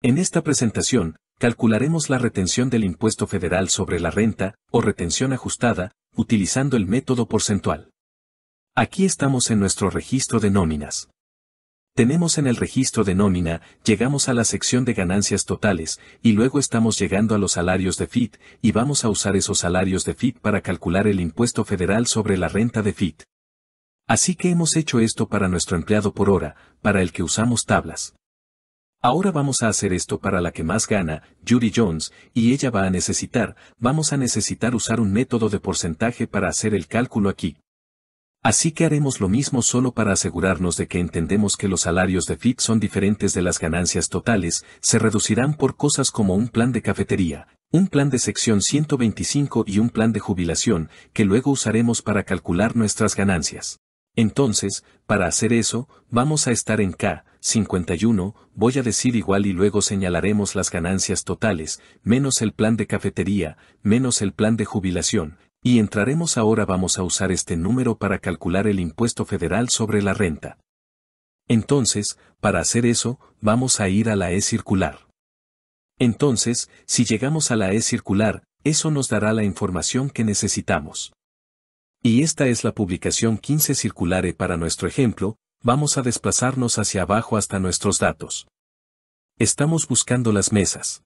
En esta presentación, calcularemos la retención del impuesto federal sobre la renta, o retención ajustada, utilizando el método porcentual. Aquí estamos en nuestro registro de nóminas. Tenemos en el registro de nómina, llegamos a la sección de ganancias totales, y luego estamos llegando a los salarios de FIT, y vamos a usar esos salarios de FIT para calcular el impuesto federal sobre la renta de FIT. Así que hemos hecho esto para nuestro empleado por hora, para el que usamos tablas. Ahora vamos a hacer esto para la que más gana, Judy Jones, y ella va a necesitar, vamos a necesitar usar un método de porcentaje para hacer el cálculo aquí. Así que haremos lo mismo solo para asegurarnos de que entendemos que los salarios de FIT son diferentes de las ganancias totales, se reducirán por cosas como un plan de cafetería, un plan de sección 125 y un plan de jubilación, que luego usaremos para calcular nuestras ganancias. Entonces, para hacer eso, vamos a estar en K51, voy a decir igual y luego señalaremos las ganancias totales, menos el plan de cafetería, menos el plan de jubilación, y entraremos ahora vamos a usar este número para calcular el impuesto federal sobre la renta. Entonces, para hacer eso, vamos a ir a la E circular. Entonces, si llegamos a la E circular, eso nos dará la información que necesitamos. Y esta es la publicación 15 circulare para nuestro ejemplo, vamos a desplazarnos hacia abajo hasta nuestros datos. Estamos buscando las mesas.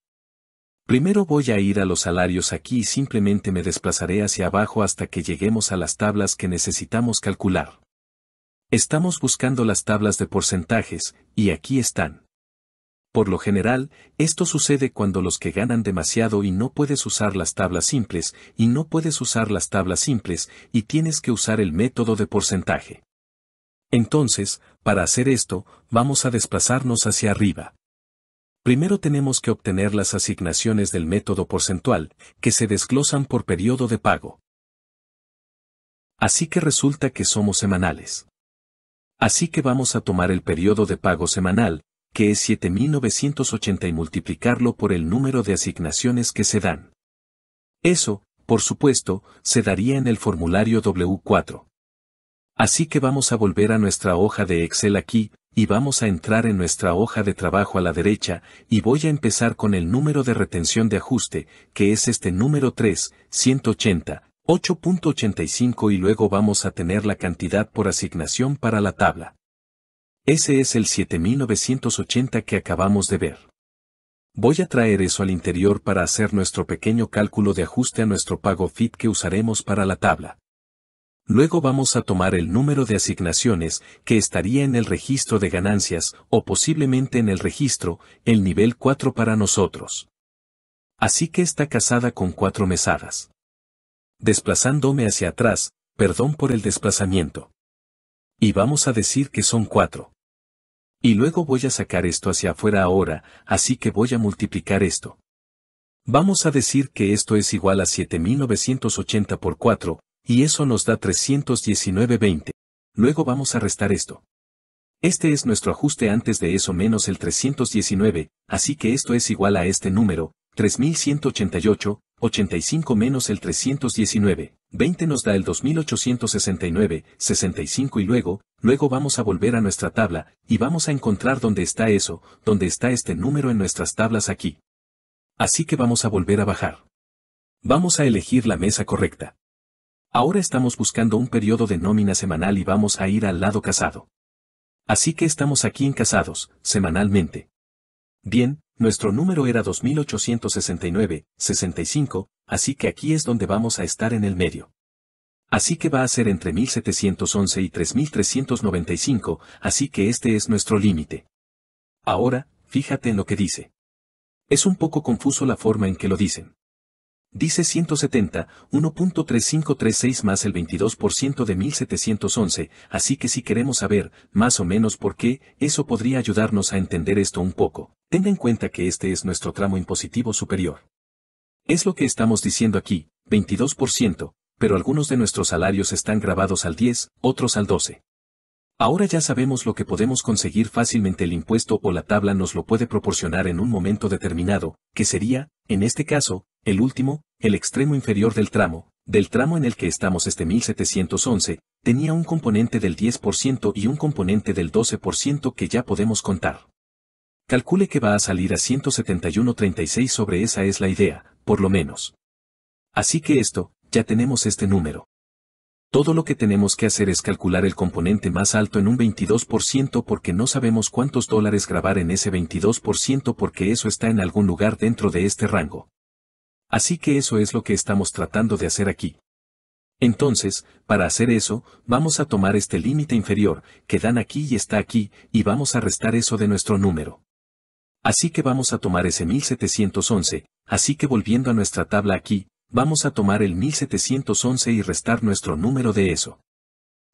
Primero voy a ir a los salarios aquí y simplemente me desplazaré hacia abajo hasta que lleguemos a las tablas que necesitamos calcular. Estamos buscando las tablas de porcentajes, y aquí están. Por lo general, esto sucede cuando los que ganan demasiado y no puedes usar las tablas simples, y no puedes usar las tablas simples, y tienes que usar el método de porcentaje. Entonces, para hacer esto, vamos a desplazarnos hacia arriba. Primero tenemos que obtener las asignaciones del método porcentual, que se desglosan por periodo de pago. Así que resulta que somos semanales. Así que vamos a tomar el periodo de pago semanal, que es 7.980 y multiplicarlo por el número de asignaciones que se dan. Eso, por supuesto, se daría en el formulario W4. Así que vamos a volver a nuestra hoja de Excel aquí, y vamos a entrar en nuestra hoja de trabajo a la derecha, y voy a empezar con el número de retención de ajuste, que es este número 3, 180, 8.85 y luego vamos a tener la cantidad por asignación para la tabla. Ese es el 7980 que acabamos de ver. Voy a traer eso al interior para hacer nuestro pequeño cálculo de ajuste a nuestro pago fit que usaremos para la tabla. Luego vamos a tomar el número de asignaciones que estaría en el registro de ganancias o posiblemente en el registro, el nivel 4 para nosotros. Así que está casada con cuatro mesadas. Desplazándome hacia atrás, perdón por el desplazamiento. Y vamos a decir que son 4. Y luego voy a sacar esto hacia afuera ahora, así que voy a multiplicar esto. Vamos a decir que esto es igual a 7980 por 4, y eso nos da 319.20. Luego vamos a restar esto. Este es nuestro ajuste antes de eso menos el 319, así que esto es igual a este número, 3188, 85 menos el 319, 20 nos da el 2869, 65 y luego, luego vamos a volver a nuestra tabla, y vamos a encontrar dónde está eso, dónde está este número en nuestras tablas aquí. Así que vamos a volver a bajar. Vamos a elegir la mesa correcta. Ahora estamos buscando un periodo de nómina semanal y vamos a ir al lado casado. Así que estamos aquí en casados, semanalmente. Bien, nuestro número era 2869, 65, así que aquí es donde vamos a estar en el medio. Así que va a ser entre 1711 y 3395, así que este es nuestro límite. Ahora, fíjate en lo que dice. Es un poco confuso la forma en que lo dicen. Dice 170, 1.3536 más el 22% de 1711, así que si queremos saber, más o menos por qué, eso podría ayudarnos a entender esto un poco. Tenga en cuenta que este es nuestro tramo impositivo superior. Es lo que estamos diciendo aquí, 22%, pero algunos de nuestros salarios están grabados al 10, otros al 12. Ahora ya sabemos lo que podemos conseguir fácilmente el impuesto o la tabla nos lo puede proporcionar en un momento determinado, que sería, en este caso, el último, el extremo inferior del tramo, del tramo en el que estamos este 1711, tenía un componente del 10% y un componente del 12% que ya podemos contar. Calcule que va a salir a 171.36 sobre esa es la idea, por lo menos. Así que esto, ya tenemos este número. Todo lo que tenemos que hacer es calcular el componente más alto en un 22% porque no sabemos cuántos dólares grabar en ese 22% porque eso está en algún lugar dentro de este rango. Así que eso es lo que estamos tratando de hacer aquí. Entonces, para hacer eso, vamos a tomar este límite inferior, que dan aquí y está aquí, y vamos a restar eso de nuestro número. Así que vamos a tomar ese 1711, así que volviendo a nuestra tabla aquí, vamos a tomar el 1711 y restar nuestro número de eso.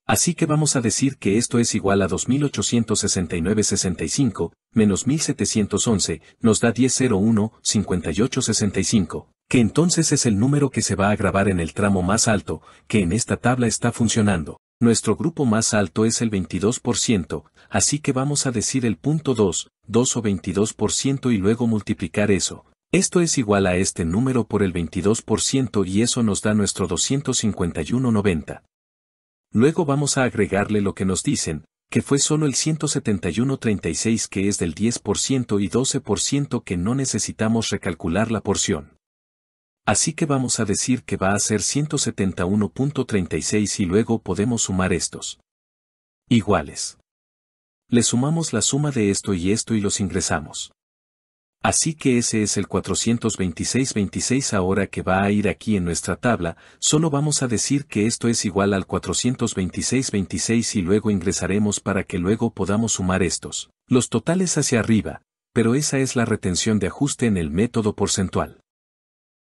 Así que vamos a decir que esto es igual a 2869.65, menos 1711, nos da 1001.5865, que entonces es el número que se va a grabar en el tramo más alto, que en esta tabla está funcionando. Nuestro grupo más alto es el 22%, así que vamos a decir el punto 2, 2 o 22% y luego multiplicar eso. Esto es igual a este número por el 22% y eso nos da nuestro 251.90. Luego vamos a agregarle lo que nos dicen, que fue solo el 171.36 que es del 10% y 12% que no necesitamos recalcular la porción. Así que vamos a decir que va a ser 171.36 y luego podemos sumar estos. Iguales le sumamos la suma de esto y esto y los ingresamos. Así que ese es el 426.26 ahora que va a ir aquí en nuestra tabla, solo vamos a decir que esto es igual al 426.26 y luego ingresaremos para que luego podamos sumar estos, los totales hacia arriba, pero esa es la retención de ajuste en el método porcentual.